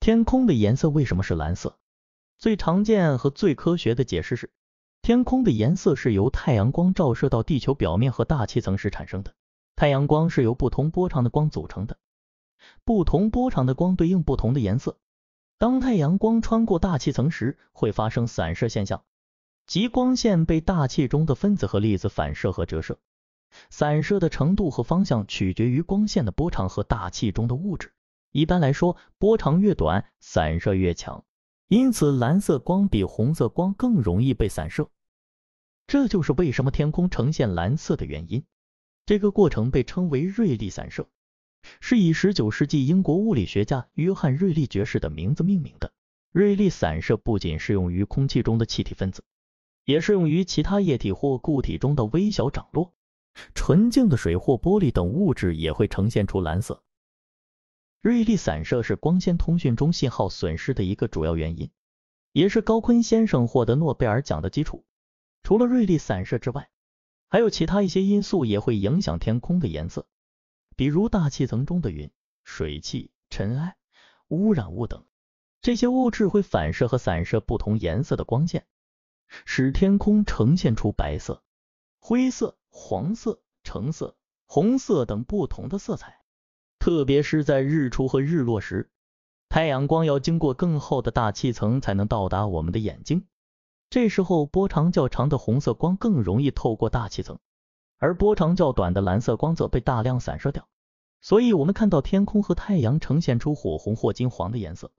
天空的颜色为什么是蓝色？最常见和最科学的解释是，天空的颜色是由太阳光照射到地球表面和大气层时产生的。太阳光是由不同波长的光组成的，不同波长的光对应不同的颜色。当太阳光穿过大气层时，会发生散射现象，即光线被大气中的分子和粒子反射和折射。散射的程度和方向取决于光线的波长和大气中的物质。一般来说，波长越短，散射越强。因此，蓝色光比红色光更容易被散射，这就是为什么天空呈现蓝色的原因。这个过程被称为瑞利散射，是以19世纪英国物理学家约翰·瑞利爵士的名字命名的。瑞利散射不仅适用于空气中的气体分子，也适用于其他液体或固体中的微小涨落。纯净的水或玻璃等物质也会呈现出蓝色。瑞利散射是光纤通讯中信号损失的一个主要原因，也是高锟先生获得诺贝尔奖的基础。除了瑞利散射之外，还有其他一些因素也会影响天空的颜色，比如大气层中的云、水汽、尘埃、污染物等。这些物质会反射和散射不同颜色的光线，使天空呈现出白色、灰色。黄色、橙色、红色等不同的色彩，特别是在日出和日落时，太阳光要经过更厚的大气层才能到达我们的眼睛。这时候，波长较长的红色光更容易透过大气层，而波长较短的蓝色光则被大量散射掉。所以，我们看到天空和太阳呈现出火红或金黄的颜色。